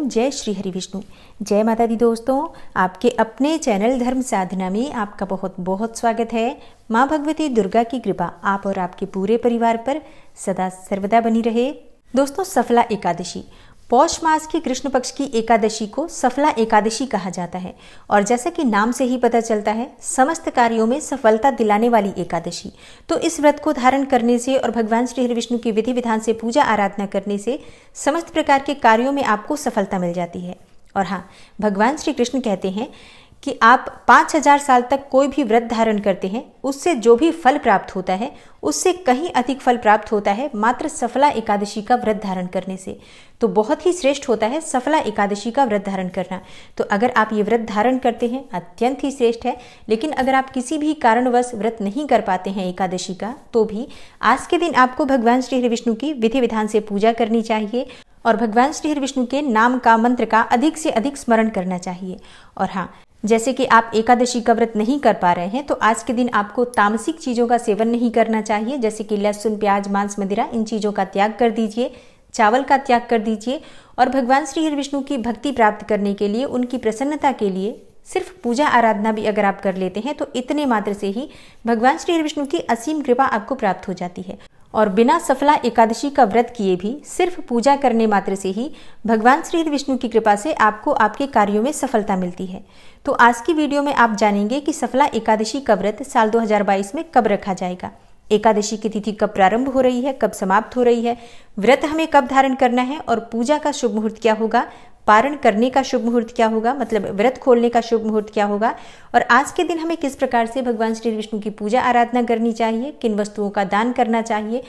ओम जय श्री हरि विष्णु जय माता दी दोस्तों आपके अपने चैनल धर्म साधना में आपका बहुत बहुत स्वागत है माँ भगवती दुर्गा की कृपा आप और आपके पूरे परिवार पर सदा सर्वदा बनी रहे दोस्तों सफला एकादशी पौष मास की कृष्ण पक्ष की एकादशी को सफला एकादशी कहा जाता है और जैसा कि नाम से ही पता चलता है समस्त कार्यों में सफलता दिलाने वाली एकादशी तो इस व्रत को धारण करने से और भगवान श्री हरि विष्णु की विधि विधान से पूजा आराधना करने से समस्त प्रकार के कार्यों में आपको सफलता मिल जाती है और हाँ भगवान श्री कृष्ण कहते हैं कि आप 5000 साल तक कोई भी व्रत धारण करते हैं उससे जो भी फल प्राप्त होता है उससे कहीं अधिक फल प्राप्त होता है मात्र सफला एकादशी का व्रत धारण करने से तो बहुत ही श्रेष्ठ होता है सफला एकादशी का व्रत धारण करना तो अगर आप ये व्रत धारण करते हैं अत्यंत ही श्रेष्ठ है लेकिन अगर आप किसी भी कारणवश व्रत नहीं कर पाते हैं एकादशी का तो भी आज के दिन आपको भगवान श्री हरि विष्णु की विधि विधान से पूजा करनी चाहिए और भगवान श्री हरि विष्णु के नाम का मंत्र का अधिक से अधिक स्मरण करना चाहिए और हाँ जैसे कि आप एकादशी का व्रत नहीं कर पा रहे हैं तो आज के दिन आपको तामसिक चीज़ों का सेवन नहीं करना चाहिए जैसे कि लहसुन प्याज मांस मदिरा इन चीज़ों का त्याग कर दीजिए चावल का त्याग कर दीजिए और भगवान श्री हरि विष्णु की भक्ति प्राप्त करने के लिए उनकी प्रसन्नता के लिए सिर्फ पूजा आराधना भी अगर आप कर लेते हैं तो इतने मात्र से ही भगवान श्री हरि विष्णु की असीम कृपा आपको प्राप्त हो जाती है और बिना सफला एकादशी का व्रत किए भी सिर्फ पूजा करने मात्र से ही भगवान श्री विष्णु की कृपा से आपको आपके कार्यों में सफलता मिलती है तो आज की वीडियो में आप जानेंगे कि सफला एकादशी का व्रत साल 2022 में कब रखा जाएगा एकादशी की तिथि कब प्रारंभ हो रही है कब समाप्त हो रही है व्रत हमें कब धारण करना है और पूजा का शुभ मुहूर्त क्या होगा पारण करने का शुभ मुहूर्त क्या होगा मतलब व्रत खोलने का शुभ मुहूर्त क्या होगा और आज के दिन हमें किस प्रकार से भगवान श्री विष्णु की पूजा आराधना करनी चाहिए किन वस्तुओं का दान करना चाहिए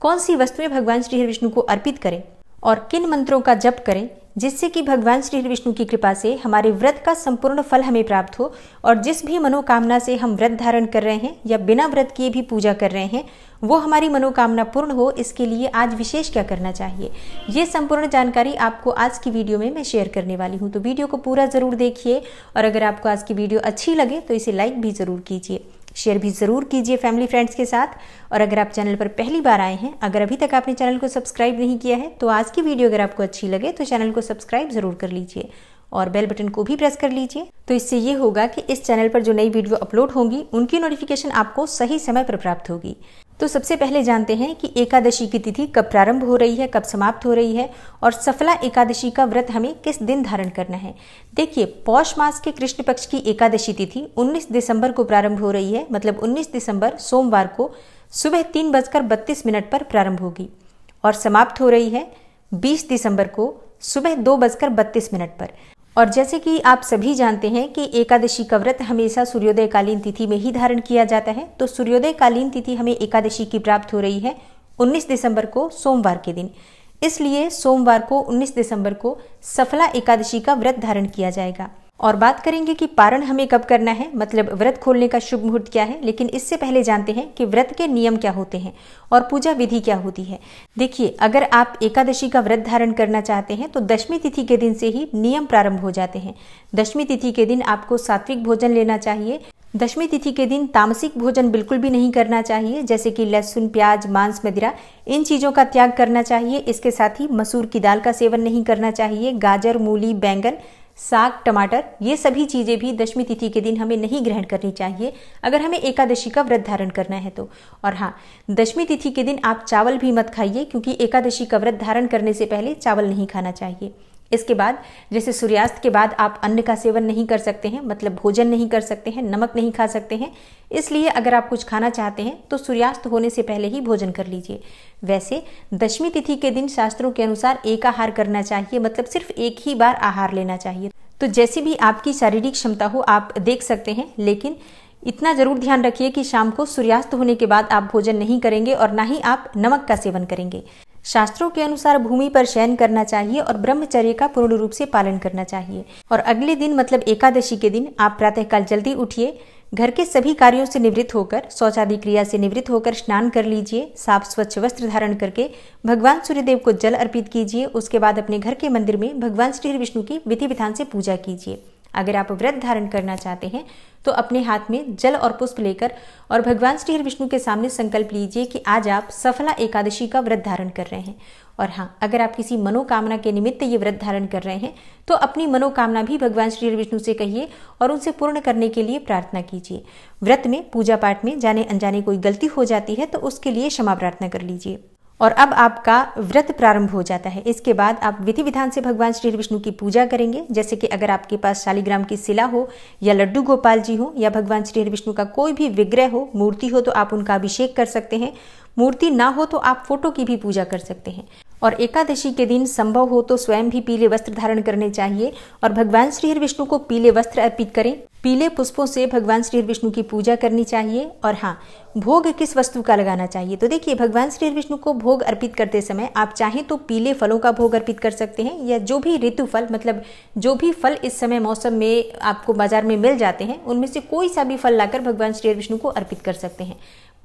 कौन सी वस्तुएं भगवान श्री विष्णु को अर्पित करें और किन मंत्रों का जप करें जिससे कि भगवान श्री विष्णु की कृपा से हमारे व्रत का संपूर्ण फल हमें प्राप्त हो और जिस भी मनोकामना से हम व्रत धारण कर रहे हैं या बिना व्रत किए भी पूजा कर रहे हैं वो हमारी मनोकामना पूर्ण हो इसके लिए आज विशेष क्या करना चाहिए ये संपूर्ण जानकारी आपको आज की वीडियो में मैं शेयर करने वाली हूँ तो वीडियो को पूरा ज़रूर देखिए और अगर आपको आज की वीडियो अच्छी लगे तो इसे लाइक भी ज़रूर कीजिए शेयर भी ज़रूर कीजिए फैमिली फ्रेंड्स के साथ और अगर आप चैनल पर पहली बार आए हैं अगर अभी तक आपने चैनल को सब्सक्राइब नहीं किया है तो आज की वीडियो अगर आपको अच्छी लगे तो चैनल को सब्सक्राइब ज़रूर कर लीजिए और बेल बटन को भी प्रेस कर लीजिए तो इससे ये होगा कि इस चैनल पर जो नई वीडियो अपलोड होंगी उनकी नोटिफिकेशन आपको सही समय पर प्राप्त होगी तो सबसे पहले जानते हैं कि एकादशी की तिथि कब प्रारंभ हो रही है कब समाप्त हो रही है और सफला एकादशी का व्रत हमें किस दिन धारण करना है देखिए पौष मास के कृष्ण पक्ष की एकादशी तिथि 19 दिसंबर को प्रारंभ हो रही है मतलब 19 दिसंबर सोमवार को सुबह तीन बजकर बत्तीस मिनट पर प्रारंभ होगी और समाप्त हो रही है बीस दिसंबर को सुबह दो बजकर बत्तीस मिनट पर और जैसे कि आप सभी जानते हैं कि एकादशी का व्रत हमेशा सूर्योदयकालीन तिथि में ही धारण किया जाता है तो सूर्योदयकालीन तिथि हमें एकादशी की प्राप्त हो रही है 19 दिसंबर को सोमवार के दिन इसलिए सोमवार को 19 दिसंबर को सफला एकादशी का व्रत धारण किया जाएगा और बात करेंगे कि पारण हमें कब करना है मतलब व्रत खोलने का शुभ मुहूर्त क्या है लेकिन इससे पहले जानते हैं कि व्रत के नियम क्या होते हैं और पूजा विधि क्या होती है देखिए अगर आप एकादशी का व्रत धारण करना चाहते हैं तो दशमी तिथि के दिन से ही नियम प्रारंभ हो जाते हैं दशमी तिथि के दिन आपको सात्विक भोजन लेना चाहिए दशमी तिथि के दिन तामसिक भोजन बिल्कुल भी नहीं करना चाहिए जैसे कि लहसुन प्याज मांस मदिरा इन चीज़ों का त्याग करना चाहिए इसके साथ ही मसूर की दाल का सेवन नहीं करना चाहिए गाजर मूली बैंगन साग टमाटर ये सभी चीज़ें भी दशमी तिथि के दिन हमें नहीं ग्रहण करनी चाहिए अगर हमें एकादशी का व्रत धारण करना है तो और हाँ दशमी तिथि के दिन आप चावल भी मत खाइए क्योंकि एकादशी का व्रत धारण करने से पहले चावल नहीं खाना चाहिए इसके बाद जैसे सूर्यास्त के बाद आप अन्न का सेवन नहीं कर सकते हैं मतलब भोजन नहीं कर सकते हैं नमक नहीं खा सकते हैं इसलिए अगर आप कुछ खाना चाहते हैं तो सूर्यास्त होने से पहले ही भोजन कर लीजिए वैसे दशमी तिथि के दिन शास्त्रों के अनुसार एक आहार करना चाहिए मतलब सिर्फ एक ही बार आहार लेना चाहिए तो जैसी भी आपकी शारीरिक क्षमता हो आप देख सकते हैं लेकिन इतना जरूर ध्यान रखिए कि शाम को सूर्यास्त होने के बाद आप भोजन नहीं करेंगे और ना ही आप नमक का सेवन करेंगे शास्त्रों के अनुसार भूमि पर शयन करना चाहिए और ब्रह्मचर्य का पूर्ण रूप से पालन करना चाहिए और अगले दिन मतलब एकादशी के दिन आप प्रातःकाल जल्दी उठिए घर के सभी कार्यों से निवृत्त होकर शौचादि क्रिया से निवृत्त होकर स्नान कर लीजिए साफ स्वच्छ वस्त्र धारण करके भगवान सूर्यदेव को जल अर्पित कीजिए उसके बाद अपने घर के मंदिर में भगवान श्री विष्णु की विधि विधान से पूजा कीजिए अगर आप व्रत धारण करना चाहते हैं तो अपने हाथ में जल और पुष्प लेकर और भगवान श्री विष्णु के सामने संकल्प लीजिए कि आज आप सफला एकादशी का व्रत धारण कर रहे हैं और हाँ अगर आप किसी मनोकामना के निमित्त ये व्रत धारण कर रहे हैं तो अपनी मनोकामना भी भगवान श्री विष्णु से कहिए और उनसे पूर्ण करने के लिए प्रार्थना कीजिए व्रत में पूजा पाठ में जाने अनजाने कोई गलती हो जाती है तो उसके लिए क्षमा प्रार्थना कर लीजिए और अब आपका व्रत प्रारंभ हो जाता है इसके बाद आप विधि विधान से भगवान श्री विष्णु की पूजा करेंगे जैसे कि अगर आपके पास शालीग्राम की शिला हो या लड्डू गोपाल जी हो या भगवान श्री विष्णु का कोई भी विग्रह हो मूर्ति हो तो आप उनका अभिषेक कर सकते हैं मूर्ति ना हो तो आप फोटो की भी पूजा कर सकते हैं और एकादशी के दिन संभव हो तो स्वयं भी पीले वस्त्र धारण करने चाहिए और भगवान श्री हर विष्णु को पीले वस्त्र अर्पित करें पीले पुष्पों से भगवान श्री विष्णु की पूजा करनी चाहिए और हाँ भोग किस वस्तु का लगाना चाहिए तो देखिए भगवान श्री विष्णु को भोग अर्पित करते समय आप चाहें तो पीले फलों का भोग अर्पित कर सकते हैं या जो भी ऋतु फल मतलब जो भी फल इस समय मौसम में आपको बाजार में मिल जाते हैं उनमें से कोई सा भी फल लाकर भगवान श्री विष्णु को अर्पित कर सकते हैं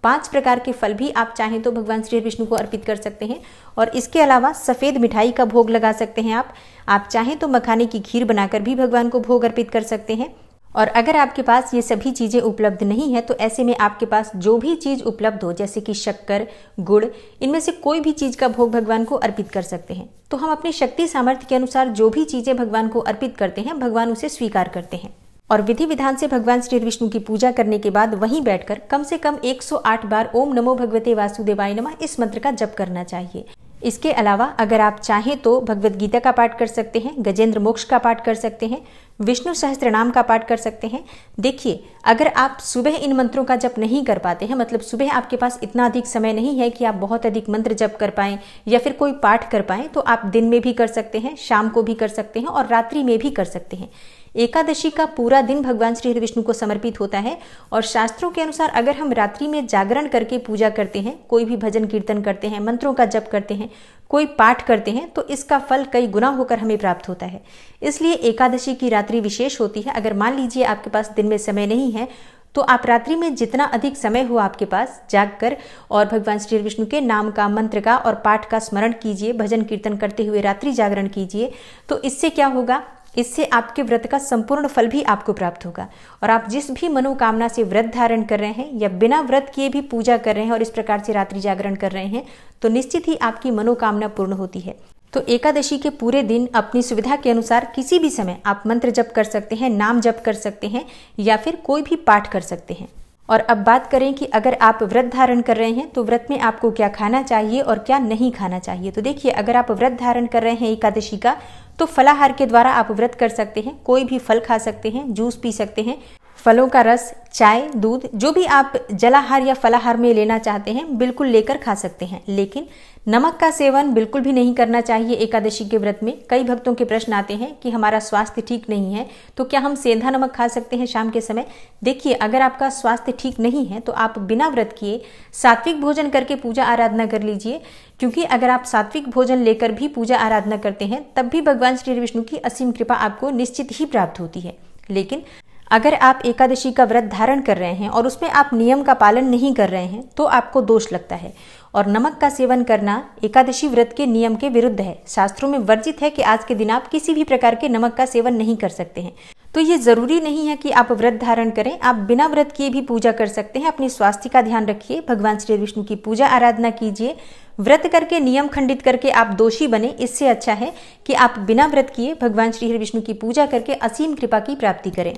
पांच प्रकार के फल भी आप चाहें तो भगवान श्री विष्णु को अर्पित कर सकते हैं और इसके अलावा सफ़ेद मिठाई का भोग लगा सकते हैं आप आप चाहें तो मखाने की खीर बनाकर भी भगवान को भोग अर्पित कर सकते हैं और अगर आपके पास ये सभी चीज़ें उपलब्ध नहीं है तो ऐसे में आपके पास जो भी चीज़ उपलब्ध हो जैसे कि शक्कर गुड़ इनमें से कोई भी चीज़ का भोग भगवान को अर्पित कर सकते हैं तो हम अपनी शक्ति सामर्थ्य के अनुसार जो भी चीज़ें भगवान को अर्पित करते हैं भगवान उसे स्वीकार करते हैं और विधि विधान से भगवान श्री विष्णु की पूजा करने के बाद वहीं बैठकर कम से कम 108 बार ओम नमो भगवते वासुदेवाय नमः इस मंत्र का जप करना चाहिए इसके अलावा अगर आप चाहें तो भगवत गीता का पाठ कर सकते हैं गजेंद्र मोक्ष का पाठ कर सकते हैं विष्णु सहस्त्र नाम का पाठ कर सकते हैं देखिए अगर आप सुबह इन मंत्रों का जप नहीं कर पाते हैं मतलब सुबह आपके पास इतना अधिक समय नहीं है कि आप बहुत अधिक मंत्र जप कर पाए या फिर कोई पाठ कर पाए तो आप दिन में भी कर सकते हैं शाम को भी कर सकते हैं और रात्रि में भी कर सकते हैं एकादशी का पूरा दिन भगवान श्री हरि विष्णु को समर्पित होता है और शास्त्रों के अनुसार अगर हम रात्रि में जागरण करके पूजा करते हैं कोई भी भजन कीर्तन करते हैं मंत्रों का जप करते हैं कोई पाठ करते हैं तो इसका फल कई गुना होकर हमें प्राप्त होता है इसलिए एकादशी की रात्रि विशेष होती है अगर मान लीजिए आपके पास दिन में समय नहीं है तो आप रात्रि में जितना अधिक समय हो आपके पास जाग कर और भगवान श्री विष्णु के नाम का मंत्र का और पाठ का स्मरण कीजिए भजन कीर्तन करते हुए रात्रि जागरण कीजिए तो इससे क्या होगा इससे आपके व्रत का संपूर्ण फल भी आपको प्राप्त होगा और आप जिस भी मनोकामना से व्रत धारण कर रहे हैं या बिना व्रत किए भी पूजा कर रहे हैं और इस प्रकार से रात्रि जागरण कर रहे हैं तो निश्चित ही आपकी मनोकामना पूर्ण होती है तो एकादशी के पूरे दिन अपनी सुविधा के अनुसार किसी भी समय आप मंत्र जप कर सकते हैं नाम जप कर सकते हैं या फिर कोई भी पाठ कर सकते हैं और अब बात करें कि अगर आप व्रत धारण कर रहे हैं तो व्रत में आपको क्या खाना चाहिए और क्या नहीं खाना चाहिए तो देखिए अगर आप व्रत धारण कर रहे हैं एकादशी का तो फलाहार के द्वारा आप व्रत कर सकते हैं कोई भी फल खा सकते हैं जूस पी सकते हैं फलों का रस चाय दूध जो भी आप जलाहार या फलाहार में लेना चाहते हैं बिल्कुल लेकर खा सकते हैं लेकिन नमक का सेवन बिल्कुल भी नहीं करना चाहिए एकादशी के व्रत में कई भक्तों के प्रश्न आते हैं कि हमारा स्वास्थ्य ठीक नहीं है तो क्या हम सेंधा नमक खा सकते हैं शाम के समय देखिए अगर आपका स्वास्थ्य ठीक नहीं है तो आप बिना व्रत किए सात्विक भोजन करके पूजा आराधना कर लीजिए क्योंकि अगर आप सात्विक भोजन लेकर भी पूजा आराधना करते हैं तब भी भगवान श्री विष्णु की असीम कृपा आपको निश्चित ही प्राप्त होती है लेकिन अगर आप एकादशी का व्रत धारण कर रहे हैं और उसमें आप नियम का पालन नहीं कर रहे हैं तो आपको दोष लगता है और नमक का सेवन करना एकादशी व्रत के नियम के विरुद्ध है शास्त्रों में वर्जित है कि आज के दिन आप किसी भी प्रकार के नमक का सेवन नहीं कर सकते हैं तो ये ज़रूरी नहीं है कि आप व्रत धारण करें आप बिना व्रत किए भी पूजा कर सकते हैं अपने स्वास्थ्य का ध्यान रखिए भगवान श्री विष्णु की पूजा आराधना कीजिए व्रत करके नियम खंडित करके आप दोषी बने इससे अच्छा है कि आप बिना व्रत किए भगवान श्री विष्णु की पूजा करके असीम कृपा की प्राप्ति करें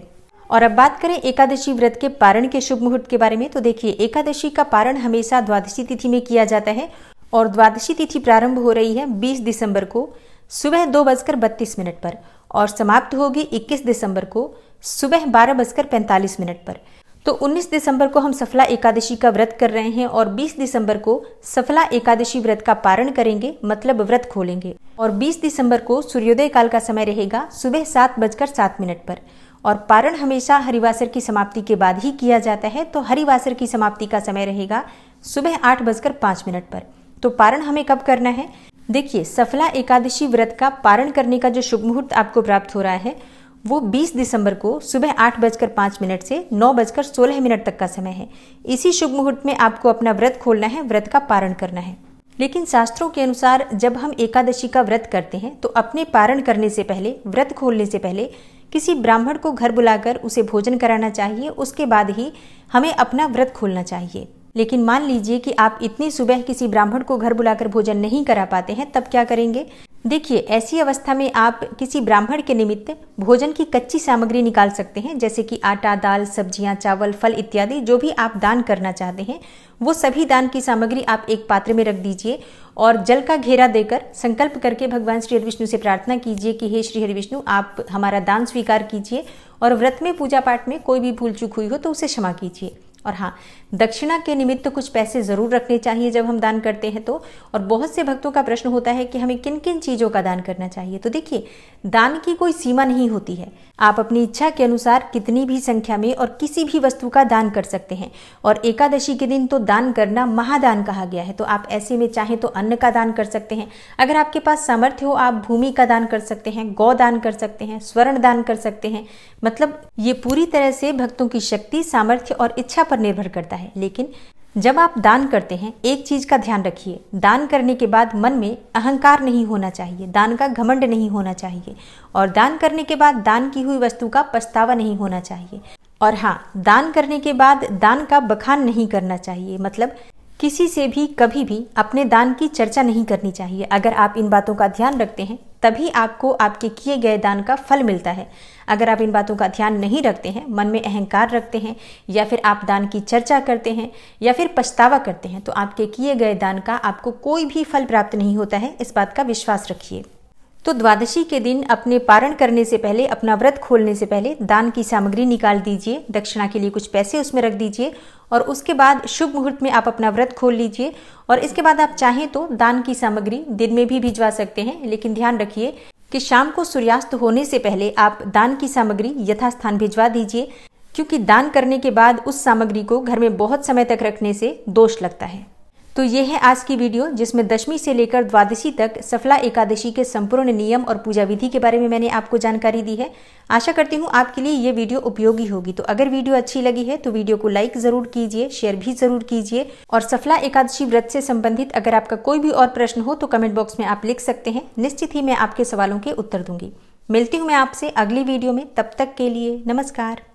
और अब बात करें एकादशी व्रत के पारण के शुभ मुहूर्त के बारे में तो देखिए एकादशी का पारण हमेशा द्वादशी तिथि में किया जाता है और द्वादशी तिथि प्रारंभ हो रही है 20 दिसंबर को सुबह दो बजकर बत्तीस मिनट पर और समाप्त होगी 21 दिसंबर को सुबह बारह बजकर पैंतालीस मिनट पर तो 19 दिसंबर को हम सफला एकादशी का व्रत कर रहे हैं और 20 दिसंबर को सफला एकादशी व्रत का पारण करेंगे मतलब व्रत खोलेंगे और 20 दिसंबर को सूर्योदय काल का समय रहेगा सुबह सात बजकर सात मिनट पर और पारण हमेशा हरिवासर की समाप्ति के बाद ही किया जाता है तो हरिवासर की समाप्ति का समय रहेगा सुबह आठ बजकर पांच मिनट पर तो पारण हमें कब करना है देखिए सफला एकादशी व्रत का पारण करने का जो शुभ मुहूर्त आपको प्राप्त हो रहा है वो 20 दिसंबर को सुबह आठ बजकर पांच मिनट से नौ बजकर सोलह मिनट तक का समय है इसी शुभ मुहूर्त में आपको अपना व्रत खोलना है व्रत का पारण करना है लेकिन शास्त्रों के अनुसार जब हम एकादशी का व्रत करते हैं तो अपने पारण करने से पहले व्रत खोलने से पहले किसी ब्राह्मण को घर बुलाकर उसे भोजन कराना चाहिए उसके बाद ही हमें अपना व्रत खोलना चाहिए लेकिन मान लीजिए कि आप इतनी सुबह किसी ब्राह्मण को घर बुलाकर भोजन नहीं करा पाते हैं तब क्या करेंगे देखिए ऐसी अवस्था में आप किसी ब्राह्मण के निमित्त भोजन की कच्ची सामग्री निकाल सकते हैं जैसे कि आटा दाल सब्जियां चावल फल इत्यादि जो भी आप दान करना चाहते हैं वो सभी दान की सामग्री आप एक पात्र में रख दीजिए और जल का घेरा देकर संकल्प करके भगवान श्री हरिविष्णु से प्रार्थना कीजिए कि हे श्री हरिविष्णु आप हमारा दान स्वीकार कीजिए और व्रत में पूजा पाठ में कोई भी भूल चूक हुई हो तो उसे क्षमा कीजिए और हाँ दक्षिणा के निमित्त कुछ पैसे ज़रूर रखने चाहिए जब हम दान करते हैं तो और बहुत से भक्तों का प्रश्न होता है कि हमें किन किन चीज़ों का दान करना चाहिए तो देखिए दान की कोई सीमा नहीं होती है आप अपनी इच्छा के अनुसार कितनी भी संख्या में और किसी भी वस्तु का दान कर सकते हैं और एकादशी के दिन तो दान करना महादान कहा गया है तो आप ऐसे में चाहें तो अन्न का दान कर सकते हैं अगर आपके पास सामर्थ्य हो आप भूमि का दान कर सकते हैं गौ दान कर सकते हैं स्वर्ण दान कर सकते हैं मतलब ये पूरी तरह से भक्तों की शक्ति सामर्थ्य और इच्छा पर निर्भर करता है है लेकिन जब आप दान करते हैं एक चीज का ध्यान रखिए दान करने के बाद मन में अहंकार नहीं होना चाहिए दान का घमंड नहीं होना चाहिए और दान करने के बाद दान की हुई वस्तु का पछतावा नहीं होना चाहिए और हाँ दान करने के बाद दान का बखान नहीं करना चाहिए मतलब किसी से भी कभी भी अपने दान की चर्चा नहीं करनी चाहिए अगर आप इन बातों का ध्यान रखते हैं तभी आपको आपके किए गए दान का फल मिलता है अगर आप इन बातों का ध्यान नहीं रखते हैं मन में अहंकार रखते हैं या फिर आप दान की चर्चा करते हैं या फिर पछतावा करते हैं तो आपके किए गए दान का आपको कोई भी फल प्राप्त नहीं होता है इस बात का विश्वास रखिए तो द्वादशी के दिन अपने पारण करने से पहले अपना व्रत खोलने से पहले दान की सामग्री निकाल दीजिए दक्षिणा के लिए कुछ पैसे उसमें रख दीजिए और उसके बाद शुभ मुहूर्त में आप अपना व्रत खोल लीजिए और इसके बाद आप चाहें तो दान की सामग्री दिन में भी भिजवा सकते हैं लेकिन ध्यान रखिए कि शाम को सूर्यास्त होने से पहले आप दान की सामग्री यथास्थान भिजवा दीजिए क्योंकि दान करने के बाद उस सामग्री को घर में बहुत समय तक रखने से दोष लगता है तो ये है आज की वीडियो जिसमें दशमी से लेकर द्वादशी तक सफला एकादशी के संपूर्ण नियम और पूजा विधि के बारे में मैंने आपको जानकारी दी है आशा करती हूँ आपके लिए ये वीडियो उपयोगी होगी तो अगर वीडियो अच्छी लगी है तो वीडियो को लाइक ज़रूर कीजिए शेयर भी ज़रूर कीजिए और सफला एकादशी व्रत से संबंधित अगर आपका कोई भी और प्रश्न हो तो कमेंट बॉक्स में आप लिख सकते हैं निश्चित ही मैं आपके सवालों के उत्तर दूंगी मिलती हूँ मैं आपसे अगली वीडियो में तब तक के लिए नमस्कार